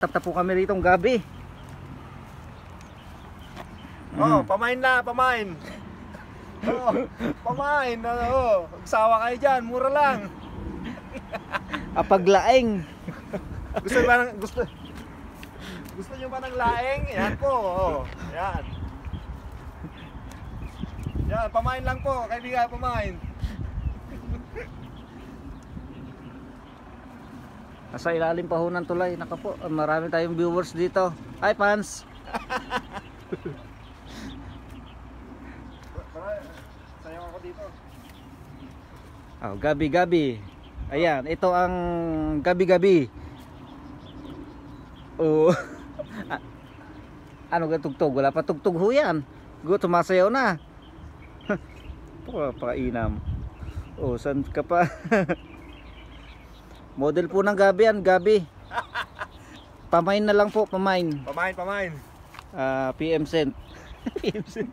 Tap-tap po kami rito ng gabi. Oh, pamain na, pamain. Oh, pamain. Ano, oh, sawa kayo diyan, mura lang. Apaglaeng. gusto ba ng gusto? Gusto niyo ba ng laeng? Yan po. Oh, yan. Yan, pamain lang po, kaibigan, pamain. Nasa ilalim pa ho ng tulay. Naka po, marami tayong viewers dito. Hi, fans! Sayang ako dito. Oh, gabi-gabi. Ayan, ito ang gabi-gabi. Oh. ano ga tugtog? Wala pa tugtog ho yan. Go, tumasayaw na. Pakainam. Oh, saan ka pa? Model po ng gabi yan, gabi. Pamain na lang po, pamain. Pamain, pamain. Uh, ah, PM cent. PM cent.